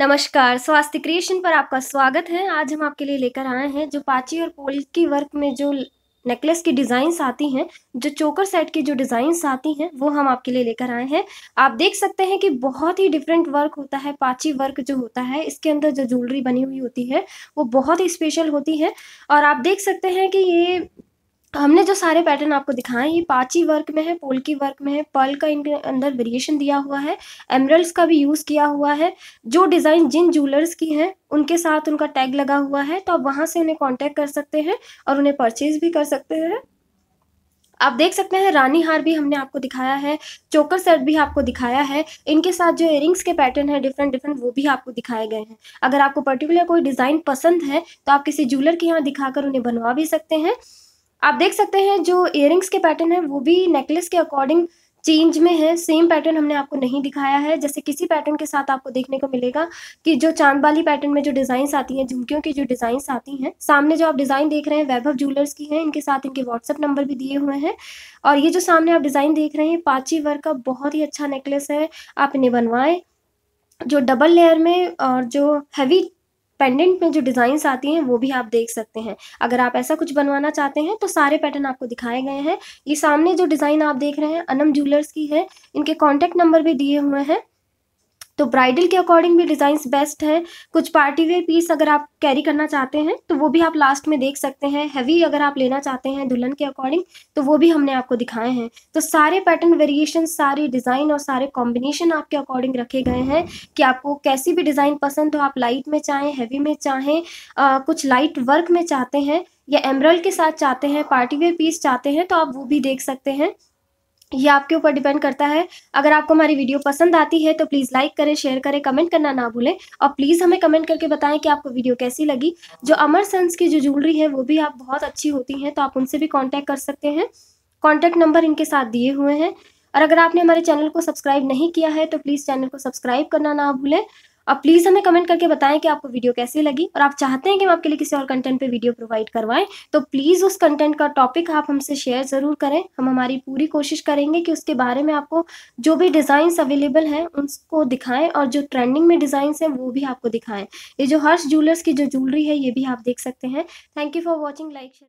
नमस्कार स्वास्थ्य क्रिएशन पर आपका स्वागत है आज हम आपके लिए लेकर आए हैं जो पाची और पोल की वर्क में जो नेकलेस की डिज़ाइंस आती हैं जो चोकर सेट की जो डिज़ाइंस आती हैं वो हम आपके लिए लेकर आए हैं आप देख सकते हैं कि बहुत ही डिफरेंट वर्क होता है पाची वर्क जो होता है इसके अंदर जो ज्वेलरी बनी हुई होती है वो बहुत ही स्पेशल होती है और आप देख सकते हैं कि ये हमने जो सारे पैटर्न आपको दिखाए ये पाची वर्क में है पोलकी वर्क में है पर्ल का इनके अंदर वेरिएशन दिया हुआ है एमरल्स का भी यूज़ किया हुआ है जो डिज़ाइन जिन ज्वेलर्स की हैं उनके साथ उनका टैग लगा हुआ है तो आप वहां से उन्हें कांटेक्ट कर सकते हैं और उन्हें परचेज भी कर सकते हैं आप देख सकते हैं रानी हार भी हमने आपको दिखाया है चोकर सेट भी आपको दिखाया है इनके साथ जो इयरिंग्स के पैटर्न है डिफरेंट डिफरेंट वो भी आपको दिखाए गए हैं अगर आपको पर्टिकुलर कोई डिज़ाइन पसंद है तो आप किसी ज्वेलर के यहाँ दिखाकर उन्हें बनवा भी सकते हैं आप देख सकते हैं जो इयरिंग्स के पैटर्न है वो भी नेकलेस के अकॉर्डिंग चेंज में है सेम पैटर्न हमने आपको नहीं दिखाया है जैसे किसी पैटर्न के साथ आपको देखने को मिलेगा कि जो चांद वाली पैटर्न में जो डिज़ाइंस आती हैं झुमकियों की जो डिज़ाइंस आती हैं सामने जो आप डिज़ाइन देख रहे हैं वैभव ज्वेलर्स की है इनके साथ इनके व्हाट्सअप नंबर भी दिए हुए हैं और ये जो सामने आप डिज़ाइन देख रहे हैं पाची वर्क का बहुत ही अच्छा नेकलेस है आप इन्हें बनवाएं जो डबल लेयर में और जो हैवी पेंडेंट में जो डिजाइन आती हैं वो भी आप देख सकते हैं अगर आप ऐसा कुछ बनवाना चाहते हैं तो सारे पैटर्न आपको दिखाए गए हैं ये सामने जो डिज़ाइन आप देख रहे हैं अनम ज्वेलर्स की है इनके कॉन्टेक्ट नंबर भी दिए हुए हैं तो ब्राइडल के अकॉर्डिंग भी डिज़ाइंस बेस्ट है कुछ पार्टी वेयर पीस अगर आप कैरी करना चाहते हैं तो वो भी आप लास्ट में देख सकते हैं हैवी अगर आप लेना चाहते हैं दुल्हन के अकॉर्डिंग तो वो भी हमने आपको दिखाए हैं तो सारे पैटर्न वेरिएशन सारे डिज़ाइन और सारे कॉम्बिनेशन आपके अकॉर्डिंग रखे गए हैं कि आपको कैसी भी डिज़ाइन पसंद हो आप लाइट में चाहें हैवी में चाहें आ, कुछ लाइट वर्क में चाहते हैं या एमरल के साथ चाहते हैं पार्टी वेयर पीस चाहते हैं तो आप वो भी देख सकते हैं ये आपके ऊपर डिपेंड करता है अगर आपको हमारी वीडियो पसंद आती है तो प्लीज़ लाइक करें शेयर करें कमेंट करना ना भूलें और प्लीज़ हमें कमेंट करके बताएं कि आपको वीडियो कैसी लगी जो अमर सन्स की जो ज्वेलरी है वो भी आप बहुत अच्छी होती हैं तो आप उनसे भी कॉन्टैक्ट कर सकते हैं कॉन्टैक्ट नंबर इनके साथ दिए हुए हैं और अगर आपने हमारे चैनल को सब्सक्राइब नहीं किया है तो प्लीज़ चैनल को सब्सक्राइब करना ना भूलें आप प्लीज़ हमें कमेंट करके बताएं कि आपको वीडियो कैसी लगी और आप चाहते हैं कि हम आपके लिए किसी और कंटेंट पे वीडियो प्रोवाइड करवाएं तो प्लीज़ उस कंटेंट का टॉपिक आप हमसे शेयर ज़रूर करें हम हमारी पूरी कोशिश करेंगे कि उसके बारे में आपको जो भी डिज़ाइंस अवेलेबल हैं उनको दिखाएं और जो ट्रेंडिंग में डिज़ाइंस हैं वो भी आपको दिखाएं ये जो हर्ष ज्वेलर्स की जो ज्वेलरी है ये भी आप देख सकते हैं thank you for watching like